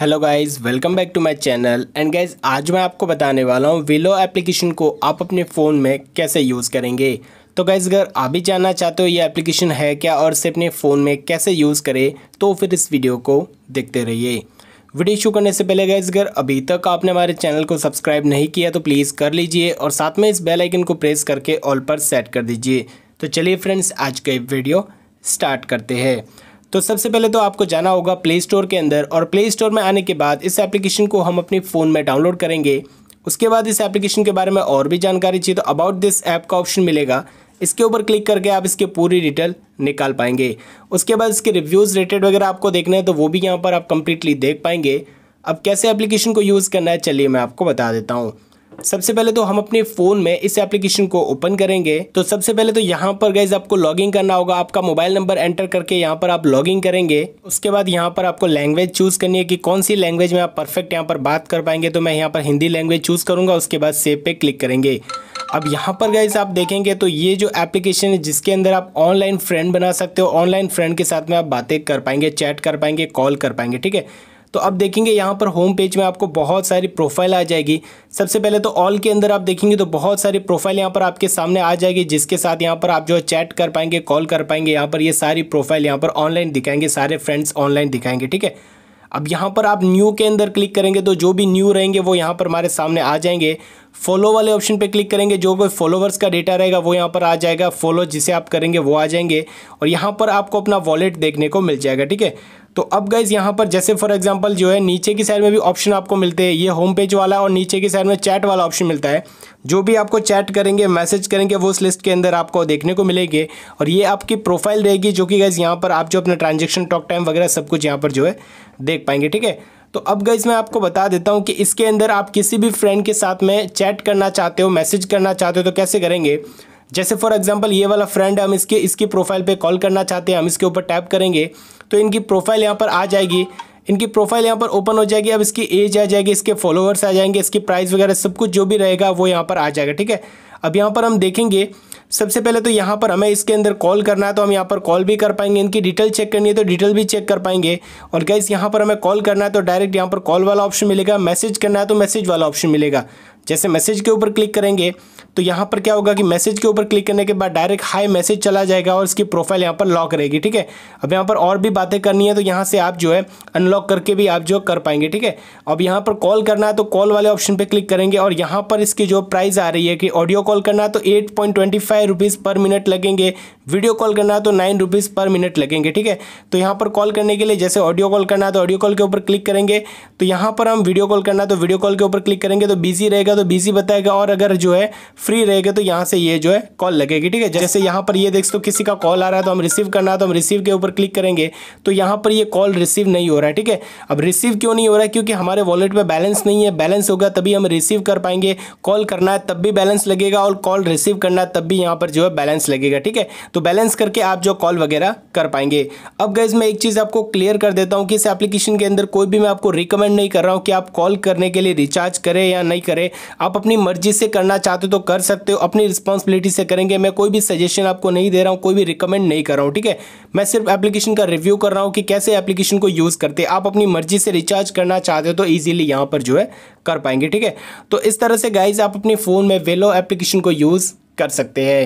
hello guys welcome back to my channel and guys आज मैं आपको बताने वाला हूँ विलो एप्लीकेशन को आप अपने फ़ोन में कैसे यूज़ करेंगे तो गाइस अगर आप भी जानना चाहते हो ये एप्लीकेशन है क्या और इसे अपने फ़ोन में कैसे यूज़ करें तो फिर इस वीडियो को देखते रहिए वीडियो शुरू करने से पहले गाइज अगर अभी तक आपने हमारे चैनल को सब्सक्राइब नहीं किया तो प्लीज़ कर लीजिए और साथ में इस बेल आइकन को प्रेस करके ऑल पर सेट कर दीजिए तो चलिए फ्रेंड्स आज का वीडियो स्टार्ट करते हैं तो सबसे पहले तो आपको जाना होगा प्ले स्टोर के अंदर और प्ले स्टोर में आने के बाद इस एप्लीकेशन को हम अपने फ़ोन में डाउनलोड करेंगे उसके बाद इस एप्लीकेशन के बारे में और भी जानकारी चाहिए तो अबाउट दिस ऐप का ऑप्शन मिलेगा इसके ऊपर क्लिक करके आप इसके पूरी डिटेल निकाल पाएंगे उसके बाद इसके रिव्यूज़ रेटेड वगैरह आपको देखना है तो वो भी यहाँ पर आप कम्प्लीटली देख पाएंगे अब कैसे एप्लीकेशन को यूज़ करना है चलिए मैं आपको बता देता हूँ सबसे पहले तो हम अपने फोन में इस एप्लीकेशन को ओपन करेंगे तो सबसे पहले तो यहाँ पर गाइज आपको लॉगिन करना होगा आपका मोबाइल नंबर एंटर करके यहाँ पर आप लॉगिन करेंगे उसके बाद यहाँ पर आपको लैंग्वेज चूज करनी है कि कौन सी लैंग्वेज में आप परफेक्ट यहाँ पर बात कर पाएंगे तो मैं यहाँ पर हिंदी लैंग्वेज चूज करूंगा उसके बाद सेव पे क्लिक करेंगे अब यहाँ पर गाइज आप देखेंगे तो ये जो एप्लीकेशन है जिसके अंदर आप ऑनलाइन फ्रेंड बना सकते हो ऑनलाइन फ्रेंड के साथ में आप बातें कर पाएंगे चैट कर पाएंगे कॉल कर पाएंगे ठीक है तो अब देखेंगे यहाँ पर होम पेज में आपको बहुत सारी प्रोफाइल आ जाएगी सबसे पहले तो ऑल के अंदर आप देखेंगे तो बहुत सारी प्रोफाइल यहाँ पर आपके सामने आ जाएगी जिसके साथ यहाँ पर आप जो है चैट कर पाएंगे कॉल कर पाएंगे यहाँ पर ये सारी प्रोफाइल यहाँ पर ऑनलाइन दिखाएंगे सारे फ्रेंड्स ऑनलाइन दिखाएंगे ठीक है अब यहाँ पर आप न्यू के अंदर क्लिक करेंगे तो जो भी न्यू रहेंगे वो यहाँ पर हमारे सामने आ जाएंगे फॉलो वाले ऑप्शन पे क्लिक करेंगे जो कोई फॉलोवर्स का डेटा रहेगा वो यहाँ पर आ जाएगा फॉलो जिसे आप करेंगे वो आ जाएंगे और यहाँ पर आपको अपना वॉलेट देखने को मिल जाएगा ठीक है तो अब गाइज यहाँ पर जैसे फॉर एग्जाम्पल जो है नीचे की साइड में भी ऑप्शन आपको मिलते हैं ये होम पेज वाला और नीचे की साइड में चैट वाला ऑप्शन मिलता है जो भी आपको चैट करेंगे मैसेज करेंगे वो उस लिस्ट के अंदर आपको देखने को मिलेंगे और ये आपकी प्रोफाइल रहेगी जो कि गाइज यहाँ पर आप जो अपना ट्रांजेक्शन टॉक टाइम वगैरह सब कुछ यहाँ पर जो है देख पाएंगे ठीक है तो अब गाइज मैं आपको बता देता हूँ कि इसके अंदर आप किसी भी फ्रेंड के साथ में चैट करना चाहते हो मैसेज करना चाहते हो तो कैसे करेंगे जैसे फॉर एग्जांपल ये वाला फ्रेंड हम इसके इसकी प्रोफाइल पे कॉल करना चाहते हैं हम इसके ऊपर टैप करेंगे तो इनकी प्रोफाइल यहाँ पर आ जाएगी इनकी प्रोफाइल यहाँ पर ओपन हो जाएगी अब इसकी एज आ जाएगी इसके फॉलोअर्स आ जाएंगे इसकी प्राइस वगैरह सब कुछ जो भी रहेगा वो यहाँ पर आ जाएगा ठीक है अब यहाँ पर हम देखेंगे सबसे पहले तो यहाँ पर हमें इसके अंदर कॉल करना है तो हम यहाँ पर कॉल भी कर पाएंगे इनकी डिटेल चेक करनी है तो डिटेल भी चेक कर पाएंगे और गैस यहाँ पर हमें कॉल करना है तो डायरेक्ट यहाँ पर कॉल वाला ऑप्शन मिलेगा मैसेज करना है तो मैसेज वाला ऑप्शन मिलेगा जैसे मैसेज के ऊपर क्लिक करेंगे तो यहाँ पर क्या होगा कि मैसेज के ऊपर क्लिक करने के बाद डायरेक्ट हाई मैसेज चला जाएगा और इसकी प्रोफाइल यहाँ पर लॉक रहेगी ठीक है अब यहाँ पर और भी बातें करनी है तो यहाँ से आप जो है अनलॉक करके भी आप जो कर पाएंगे ठीक है अब यहाँ पर कॉल करना है तो कॉल वाले ऑप्शन पर क्लिक करेंगे और यहाँ पर इसकी जो प्राइस आ रही है कि ऑडियो कॉल करना है तो eight point twenty five rupees per minute लगेंगे वीडियो कॉल करना है तो नाइन रुपीज़ पर मिनट लगेंगे ठीक है तो यहाँ पर कॉल करने के लिए जैसे ऑडियो कॉल करना है तो ऑडियो कॉल के ऊपर क्लिक करेंगे तो यहाँ पर हम वीडियो कॉल करना है तो वीडियो कॉल के ऊपर क्लिक करेंगे तो बिजी रहेगा तो बिजी बताएगा और अगर जो है फ्री रहेगा तो यहाँ से ये जो है कॉल लगेगी ठीक है जैसे यहाँ पर ये देख सो किसी का कॉल आ रहा है तो हम रिसीव करना है तो हम रिसीव के ऊपर क्लिक करेंगे तो यहाँ पर ये कॉल रिसीव नहीं हो रहा है ठीक है अब रिसीव क्यों नहीं हो रहा है क्योंकि हमारे वॉलेट में बैलेंस नहीं है बैलेंस होगा तभी हम रिसीव कर पाएंगे कॉल करना है तब भी बैलेंस लगेगा और कॉल रिसीव करना है तब भी यहाँ पर जो है बैलेंस लगेगा ठीक है तो बैलेंस करके आप जो कॉल वगैरह कर पाएंगे अब गैस मैं एक चीज़ आपको क्लियर कर देता हूँ कि इस एप्लीकेशन के अंदर कोई भी मैं आपको रिकमेंड नहीं कर रहा हूँ कि आप कॉल करने के लिए रिचार्ज करें या नहीं करें आप अपनी मर्जी से करना चाहते हो तो कर सकते हो अपनी रिस्पॉन्सिबिलिटी से करेंगे मैं कोई भी सजेशन आपको नहीं दे रहा हूँ कोई भी रिकमेंड नहीं कर रहा हूँ ठीक है मैं सिर्फ एप्लीकेशन का रिव्यू कर रहा हूँ कि कैसे एप्लीकेशन को यूज़ करते आप अपनी मर्जी से रिचार्ज करना चाहते हो तो ईजिली यहाँ पर जो है कर पाएंगे ठीक है तो इस तरह से गाइज आप अपने फ़ोन में वेलो एप्लीकेशन को यूज़ कर सकते हैं